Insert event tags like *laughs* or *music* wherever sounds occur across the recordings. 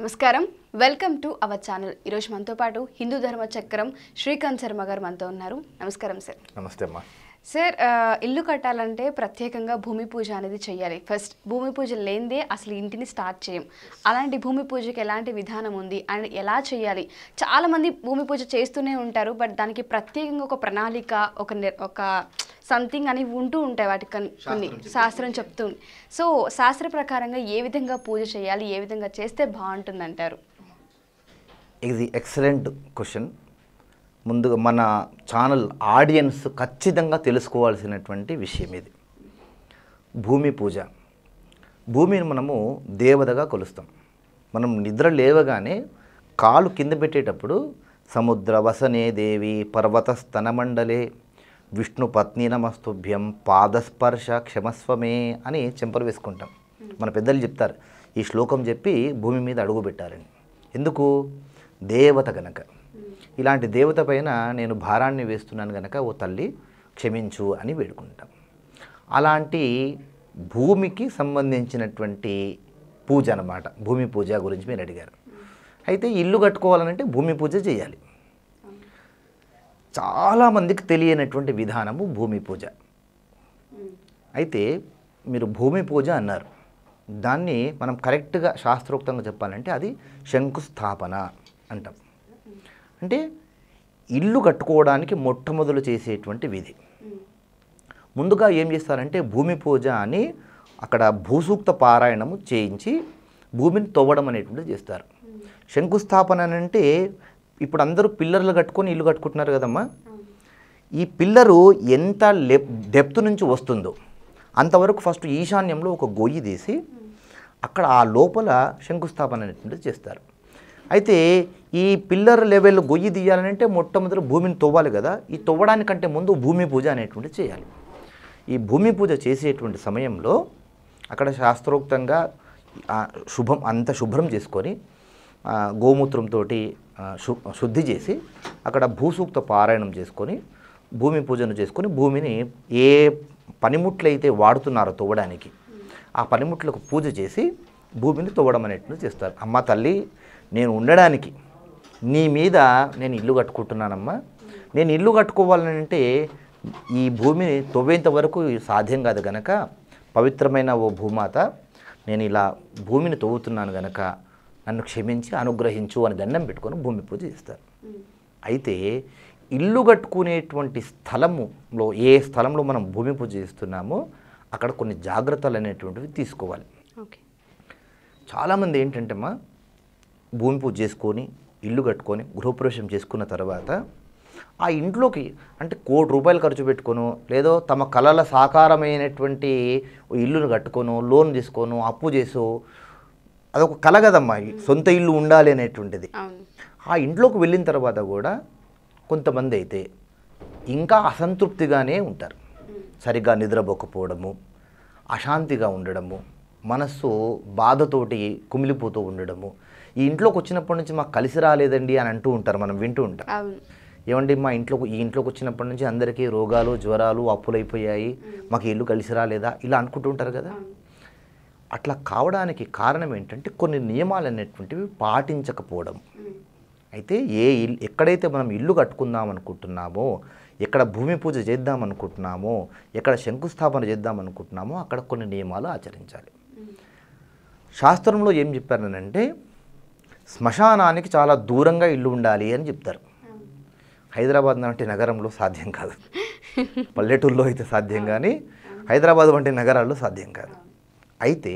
నమస్కారం welcome to our channel ఈరోజు మనతో పాటు హిందూ ధర్మ చక్రం శ్రీకాంత్ శర్మ గారు మనతో ఉన్నారు నమస్కారం సార్ నమస్తే అమ్మా సార్ ఇల్లు కట్టాలంటే ప్రత్యేకంగా భూమి పూజ అనేది చేయాలి ఫస్ట్ భూమి పూజ లేనిదే అసలు ఇంటిని స్టార్ట్ చేయం అలాంటి భూమి పూజకి ఎలాంటి విధానం ఉంది అండ్ ఎలా చేయాలి చాలామంది భూమి పూజ చేస్తూనే ఉంటారు బట్ దానికి ప్రత్యేకంగా ఒక ప్రణాళిక ఒక ఒక సంథింగ్ అనేవి ఉంటూ ఉంటాయి వాటికి కొన్ని శాస్త్రం చెప్తూ సో శాస్త్ర ప్రకారంగా ఏ విధంగా పూజ చేయాలి ఏ విధంగా చేస్తే బాగుంటుంది అంటారు ఇది ఎక్సలెంట్ క్వశ్చన్ ముందుగా మన ఛానల్ ఆడియన్స్ ఖచ్చితంగా తెలుసుకోవాల్సినటువంటి విషయం ఇది భూమి పూజ భూమిని మనము దేవతగా కొలుస్తాం మనం నిద్ర లేవగానే కాలు కింద పెట్టేటప్పుడు సముద్ర వసనే దేవి పర్వత స్తనమండలే విష్ణు పత్ని నమస్తుభ్యం పాదస్పర్శ క్షమస్వమే అని చెంపలు వేసుకుంటాం మన పెద్దలు చెప్తారు ఈ శ్లోకం చెప్పి భూమి మీద అడుగు పెట్టారని ఎందుకు దేవత గనక ఇలాంటి దేవత పైన నేను భారాన్ని వేస్తున్నాను గనక ఓ తల్లి క్షమించు అని వేడుకుంటాం అలాంటి భూమికి సంబంధించినటువంటి పూజ అనమాట భూమి పూజ గురించి మీరు అడిగారు అయితే ఇల్లు కట్టుకోవాలంటే భూమి పూజ చేయాలి చాలామందికి తెలియనటువంటి విధానము భూమి పూజ అయితే మీరు భూమి పూజ అన్నారు దాన్ని మనం కరెక్ట్గా శాస్త్రోక్తంగా చెప్పాలంటే అది శంకుస్థాపన అంటాం అంటే ఇల్లు కట్టుకోవడానికి మొట్టమొదలు చేసేటువంటి విధి ముందుగా ఏం చేస్తారంటే భూమి పూజ అని అక్కడ భూసూక్త పారాయణము చేయించి భూమిని తవ్వడం అనేటువంటిది చేస్తారు శంకుస్థాపన అంటే ఇప్పుడు అందరూ పిల్లర్లు కట్టుకొని ఇల్లు కట్టుకుంటున్నారు కదమ్మా ఈ పిల్లరు ఎంత లెప్ డెప్త్ నుంచి వస్తుందో అంతవరకు ఫస్ట్ ఈశాన్యంలో ఒక గొయ్యి తీసి అక్కడ ఆ లోపల శంకుస్థాపన అనేటువంటిది చేస్తారు అయితే ఈ పిల్లర్ లెవెల్ గొయ్యి తీయాలంటే మొట్టమొదటి భూమిని తవ్వాలి కదా ఈ తవ్వడానికంటే ముందు భూమి పూజ అనేటువంటిది చేయాలి ఈ భూమి పూజ చేసేటువంటి సమయంలో అక్కడ శాస్త్రోక్తంగా శుభం అంత శుభ్రం చేసుకొని గోమూత్రంతో శుద్ధి చేసి అక్కడ భూసూక్త పారాయణం చేసుకొని భూమి పూజను చేసుకొని భూమిని ఏ పనిముట్లు అయితే వాడుతున్నారో తవ్వడానికి ఆ పనిముట్లకు పూజ చేసి భూమిని తవ్వడం అనేట్లు చేస్తారు అమ్మ తల్లి నేను ఉండడానికి నీ మీద నేను ఇల్లు కట్టుకుంటున్నానమ్మా నేను ఇల్లు కట్టుకోవాలంటే ఈ భూమిని తవ్వేంత వరకు సాధ్యం కాదు గనక పవిత్రమైన ఓ భూమాత నేను ఇలా భూమిని తవ్వుతున్నాను గనక నన్ను క్షమించి అనుగ్రహించు అని దండం పెట్టుకొని భూమి పూజ చేస్తారు అయితే ఇల్లు కట్టుకునేటువంటి స్థలములో ఏ స్థలంలో మనం భూమి పూజ చేస్తున్నామో అక్కడ కొన్ని జాగ్రత్తలు అనేటువంటివి తీసుకోవాలి చాలామంది ఏంటంటే మా భూమి పూజ చేసుకొని ఇల్లు కట్టుకొని గృహప్రవేశం చేసుకున్న తర్వాత ఆ ఇంట్లోకి అంటే కోటి రూపాయలు ఖర్చు పెట్టుకొను లేదో తమ కళల సాకారమైనటువంటి ఇల్లును కట్టుకొను లోన్ తీసుకోను అప్పు చేసో అదొక కల కదమ్మా సొంత ఇల్లు ఉండాలి అనేటువంటిది ఆ ఇంట్లోకి వెళ్ళిన తర్వాత కూడా కొంతమంది అయితే ఇంకా అసంతృప్తిగానే ఉంటారు సరిగ్గా నిద్రపోకపోవడము అశాంతిగా ఉండడము మనస్సు బాధతోటి కుమిలిపోతూ ఉండడము ఈ ఇంట్లోకి వచ్చినప్పటి నుంచి మాకు కలిసి రాలేదండి అని అంటూ ఉంటారు మనం వింటూ ఉంటాం ఏమండి మా ఇంట్లో ఈ ఇంట్లోకి వచ్చినప్పటి నుంచి అందరికీ రోగాలు జ్వరాలు అప్పులైపోయాయి మాకు ఇల్లు కలిసి రాలేదా ఇలా అనుకుంటూ ఉంటారు కదా అట్లా కావడానికి కారణం ఏంటంటే కొన్ని నియమాలు అనేటువంటివి పాటించకపోవడం అయితే ఏ ఇల్లు ఎక్కడైతే మనం ఇల్లు కట్టుకుందాం అనుకుంటున్నామో ఎక్కడ భూమి పూజ చేద్దాం అనుకుంటున్నామో ఎక్కడ శంకుస్థాపన చేద్దాం అనుకుంటున్నామో అక్కడ కొన్ని నియమాలు ఆచరించాలి శాస్త్రంలో ఏం చెప్పారనంటే శ్మశానానికి చాలా దూరంగా ఇల్లు ఉండాలి అని చెప్తారు హైదరాబాద్ వంటి నగరంలో సాధ్యం కాదు పల్లెటూరులో అయితే సాధ్యం కానీ హైదరాబాద్ వంటి నగరాల్లో సాధ్యం కాదు అయితే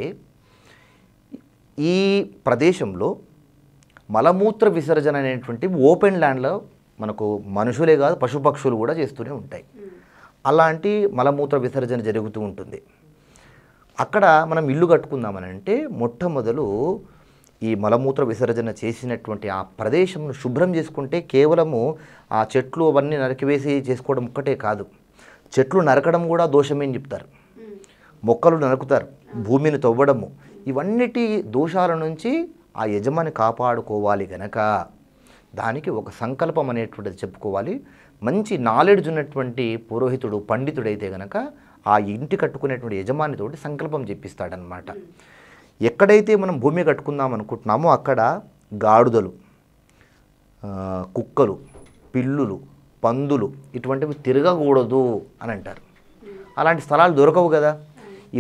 ఈ ప్రదేశంలో మలమూత్ర విసర్జన అనేటువంటి ఓపెన్ ల్యాండ్లో మనకు మనుషులే కాదు పశుపక్షులు కూడా చేస్తూనే ఉంటాయి అలాంటి మలమూత్ర విసర్జన జరుగుతూ ఉంటుంది అక్కడ మనం ఇల్లు కట్టుకుందామని అంటే మొట్టమొదలు ఈ మలమూత్ర విసర్జన చేసినటువంటి ఆ ప్రదేశంను శుభ్రం చేసుకుంటే కేవలము ఆ చెట్లు అవన్నీ నరికివేసి చేసుకోవడం ఒక్కటే కాదు చెట్లు నరకడం కూడా అని చెప్తారు మొక్కలు నరుకుతారు భూమిని తవ్వడము ఇవన్నిటి దోషాల నుంచి ఆ యజమాని కాపాడుకోవాలి గనక దానికి ఒక సంకల్పం అనేటువంటిది చెప్పుకోవాలి మంచి నాలెడ్జ్ ఉన్నటువంటి పురోహితుడు పండితుడైతే గనక ఆ ఇంటి కట్టుకునేటువంటి యజమానితోటి సంకల్పం చెప్పిస్తాడనమాట ఎక్కడైతే మనం భూమి కట్టుకుందాం అనుకుంటున్నామో అక్కడ గాడుదలు కుక్కలు పిల్లులు పందులు ఇటువంటివి తిరగకూడదు అని అంటారు అలాంటి స్థలాలు దొరకవు కదా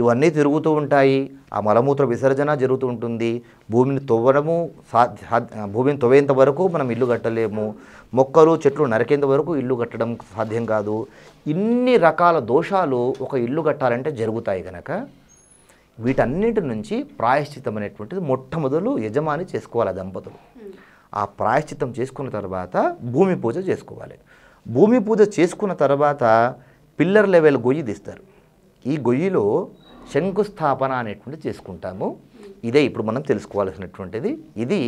ఇవన్నీ తిరుగుతూ ఉంటాయి ఆ మలమూత్ర విసర్జన జరుగుతూ ఉంటుంది భూమిని తొవ్వడము భూమిని తొవ్వేంత వరకు మనం ఇల్లు కట్టలేము మొక్కలు చెట్లు నరికేంత వరకు ఇల్లు కట్టడం సాధ్యం కాదు ఇన్ని రకాల దోషాలు ఒక ఇల్లు కట్టాలంటే జరుగుతాయి కనుక వీటన్నిటి నుంచి ప్రాయశ్చితం అనేటువంటిది మొట్టమొదలు యజమాని చేసుకోవాలి దంపతులు ఆ ప్రాయశ్చితం చేసుకున్న తర్వాత భూమి పూజ చేసుకోవాలి భూమి పూజ చేసుకున్న తర్వాత పిల్లర్ లెవెల్ గొయ్యి తీస్తారు ఈ గొయ్యిలో శంకుస్థాపన అనేటువంటి చేసుకుంటాము ఇదే ఇప్పుడు మనం తెలుసుకోవాల్సినటువంటిది ఇది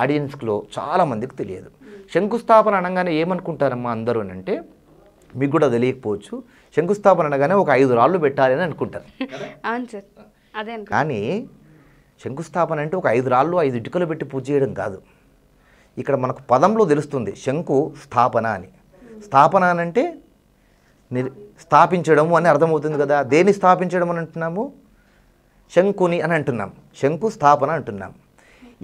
ఆడియన్స్లో చాలామందికి తెలియదు శంకుస్థాపన అనగానే ఏమనుకుంటారమ్మా అందరూ అంటే మీకు కూడా తెలియకపోవచ్చు శంకుస్థాపన అనగానే ఒక ఐదు రాళ్ళు పెట్టాలి అని అనుకుంటారు అదే కానీ శంకుస్థాపన అంటే ఒక ఐదు రాళ్ళు ఐదు ఇటుకలు పెట్టి పూజ చేయడం కాదు ఇక్కడ మనకు పదంలో తెలుస్తుంది శంకు స్థాపన అని స్థాపన అంటే స్థాపించడము అని అర్థమవుతుంది కదా దేన్ని స్థాపించడం అని అంటున్నాము శంకుని అని అంటున్నాం శంకు స్థాపన అంటున్నాం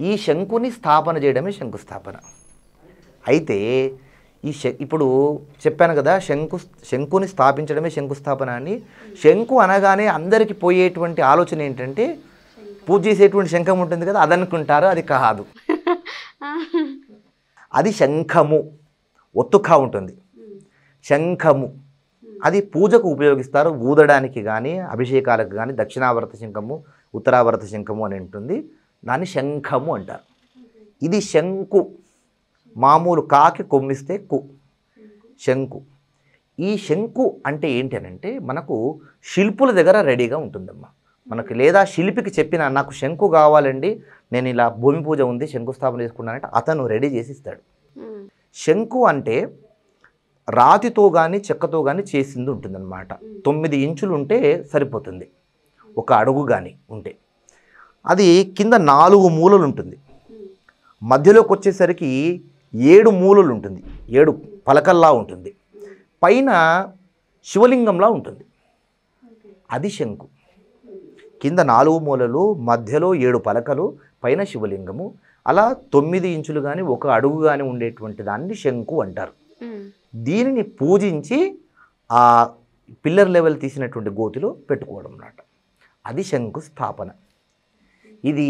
ఈ శంకుని స్థాపన చేయడమే శంకుస్థాపన అయితే ఈ ఇప్పుడు చెప్పాను కదా శంకు శంకుని స్థాపించడమే శంకుస్థాపన అని శంకు అనగానే అందరికీ పోయేటువంటి ఆలోచన ఏంటంటే పూజ చేసేటువంటి శంఖం ఉంటుంది కదా అదనుకుంటారు అది కాదు *laughs* అది శంఖము ఒత్తుకా ఉంటుంది శంఖము అది పూజకు ఉపయోగిస్తారు ఊదడానికి కానీ అభిషేకాలకు కానీ దక్షిణావర్త శంఖము ఉత్తరావర్త శంఖము అని ఉంటుంది దాన్ని శంఖము అంటారు ఇది శంకు మామూలు కాకి కొమ్మిస్తే కు శంకు ఈ శంకు అంటే ఏంటనంటే మనకు శిల్పుల దగ్గర రెడీగా ఉంటుందమ్మా మనకు లేదా శిల్పికి చెప్పిన నాకు శంకు కావాలండి నేను ఇలా భూమి పూజ ఉంది శంకుస్థాపన చేసుకున్నానంటే అతను రెడీ చేసి ఇస్తాడు శంకు అంటే రాతితో కానీ చెక్కతో కానీ చేసింది ఉంటుంది అనమాట తొమ్మిది ఇంచులు ఉంటే సరిపోతుంది ఒక అడుగు కానీ ఉంటే అది కింద నాలుగు మూలలు ఉంటుంది మధ్యలోకి వచ్చేసరికి ఏడు మూలలు ఉంటుంది ఏడు పలకల్లా ఉంటుంది పైన శివలింగంలా ఉంటుంది అది శంకు కింద నాలుగు మూలలు మధ్యలో ఏడు పలకలు పైన శివలింగము అలా తొమ్మిది ఇంచులు కానీ ఒక అడుగు కానీ ఉండేటువంటి దాన్ని శంకు అంటారు దీనిని పూజించి ఆ పిల్లర్ లెవెల్ తీసినటువంటి గోతిలో పెట్టుకోవడం అన్నమాట అది శంకుస్థాపన ఇది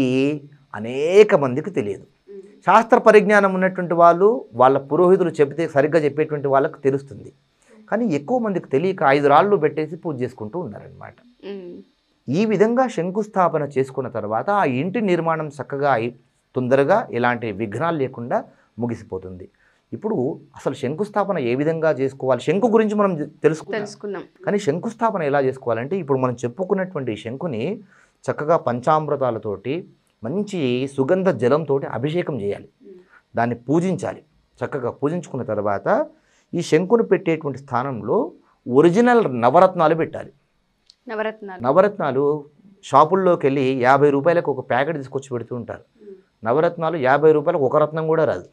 అనేక మందికి తెలియదు శాస్త్ర పరిజ్ఞానం ఉన్నటువంటి వాళ్ళు వాళ్ళ పురోహితులు చెబితే సరిగ్గా చెప్పేటువంటి వాళ్ళకు తెలుస్తుంది కానీ ఎక్కువ మందికి తెలియక ఐదు రాళ్ళు పెట్టేసి పూజ చేసుకుంటూ ఉన్నారనమాట ఈ విధంగా శంకుస్థాపన చేసుకున్న తర్వాత ఆ ఇంటి నిర్మాణం చక్కగా తొందరగా ఎలాంటి విఘ్నాలు లేకుండా ముగిసిపోతుంది ఇప్పుడు అసలు శంకుస్థాపన ఏ విధంగా చేసుకోవాలి శంకు గురించి మనం తెలుసుకు తెలుసుకున్నాం కానీ శంకుస్థాపన ఎలా చేసుకోవాలంటే ఇప్పుడు మనం చెప్పుకున్నటువంటి శంకుని చక్కగా పంచామృతాలతోటి మంచి సుగంధ జలంతో అభిషేకం చేయాలి దాన్ని పూజించాలి చక్కగా పూజించుకున్న తర్వాత ఈ శంకును పెట్టేటువంటి స్థానంలో ఒరిజినల్ నవరత్నాలు పెట్టాలి నవరత్నాలు నవరత్నాలు షాపుల్లోకి వెళ్ళి యాభై రూపాయలకు ఒక ప్యాకెట్ తీసుకొచ్చి పెడుతూ ఉంటారు నవరత్నాలు యాభై రూపాయలకు ఒక రత్నం కూడా రాదు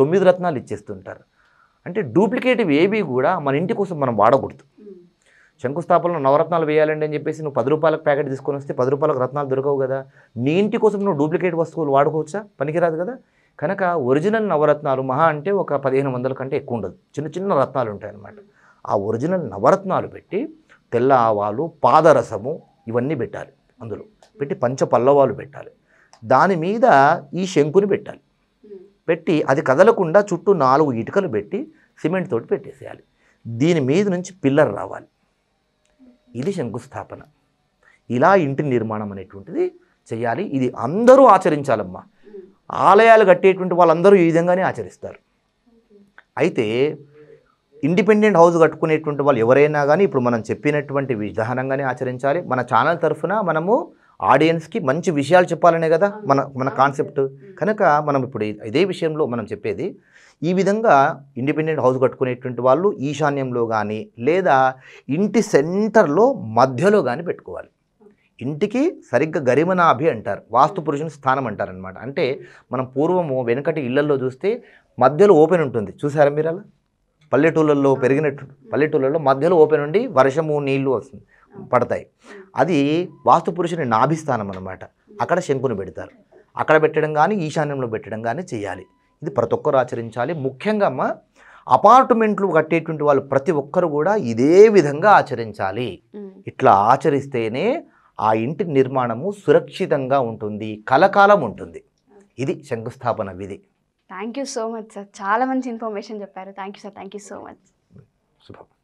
తొమ్మిది రత్నాలు ఇచ్చేస్తుంటారు అంటే డూప్లికేట్ ఏవి కూడా మన ఇంటి కోసం మనం వాడకూడదు శంకుస్థాపనలో నవరత్నాలు వేయాలండి అని చెప్పేసి నువ్వు పది రూపాయలకు ప్యాకెట్ తీసుకొని వస్తే పది రూపాయలకు రత్నాలు దొరకవు కదా నీ ఇంటి కోసం నువ్వు డూప్లికేట్ వస్తువులు వాడుకోవచ్చా పనికిరాదు కదా కనుక ఒరిజినల్ నవరత్నాలు మహా అంటే ఒక పదిహేను వందల కంటే ఎక్కువ ఉండదు చిన్న చిన్న రత్నాలు ఉంటాయి అన్నమాట ఆ ఒరిజినల్ నవరత్నాలు పెట్టి తెల్ల ఆవాలు పాదరసము ఇవన్నీ పెట్టాలి అందులో పెట్టి పంచ పల్లవాలు పెట్టాలి దాని మీద ఈ శంకుని పెట్టాలి పెట్టి అది కదలకుండా చుట్టూ నాలుగు ఇటుకలు పెట్టి సిమెంట్ తోటి పెట్టేసేయాలి దీని మీద నుంచి పిల్లర్ రావాలి ఇది శంకుస్థాపన ఇలా ఇంటి నిర్మాణం అనేటువంటిది చేయాలి ఇది అందరూ ఆచరించాలమ్మా ఆలయాలు కట్టేటువంటి వాళ్ళందరూ ఈ విధంగానే ఆచరిస్తారు అయితే ఇండిపెండెంట్ హౌస్ కట్టుకునేటువంటి వాళ్ళు ఎవరైనా కానీ ఇప్పుడు మనం చెప్పినటువంటి విధానంగానే ఆచరించాలి మన ఛానల్ తరఫున మనము ఆడియన్స్కి మంచి విషయాలు చెప్పాలనే కదా మన మన కాన్సెప్ట్ కనుక మనం ఇప్పుడు ఇదే విషయంలో మనం చెప్పేది ఈ విధంగా ఇండిపెండెంట్ హౌస్ కట్టుకునేటువంటి వాళ్ళు ఈశాన్యంలో కానీ లేదా ఇంటి సెంటర్లో మధ్యలో కానీ పెట్టుకోవాలి ఇంటికి సరిగ్గా గరిమనాభి అంటారు వాస్తు పురుషుని స్థానం అంటారనమాట అంటే మనం పూర్వము వెనకటి ఇళ్లలో చూస్తే మధ్యలో ఓపెన్ ఉంటుంది చూసారా మీరు అలా పల్లెటూళ్ళల్లో పెరిగినట్టు పల్లెటూళ్ళల్లో మధ్యలో ఓపెన్ ఉండి వర్షము నీళ్లు వస్తుంది పడతాయి అది వాస్తు పురుషుని నాభిస్థానం అనమాట అక్కడ శంకుని పెడతారు అక్కడ పెట్టడం కానీ ఈశాన్యంలో పెట్టడం కానీ చేయాలి ఇది ప్రతి ఒక్కరు ఆచరించాలి ముఖ్యంగా అమ్మ అపార్ట్మెంట్లు కట్టేటువంటి వాళ్ళు ప్రతి ఒక్కరు కూడా ఇదే విధంగా ఆచరించాలి ఇట్లా ఆచరిస్తేనే ఆ ఇంటి నిర్మాణము సురక్షితంగా ఉంటుంది కలకాలం ఉంటుంది ఇది శంకుస్థాపన విధి thank you so much sir చాలా మంచి ఇన్ఫర్మేషన్ చెప్పారు thank you sir thank you so much శుభం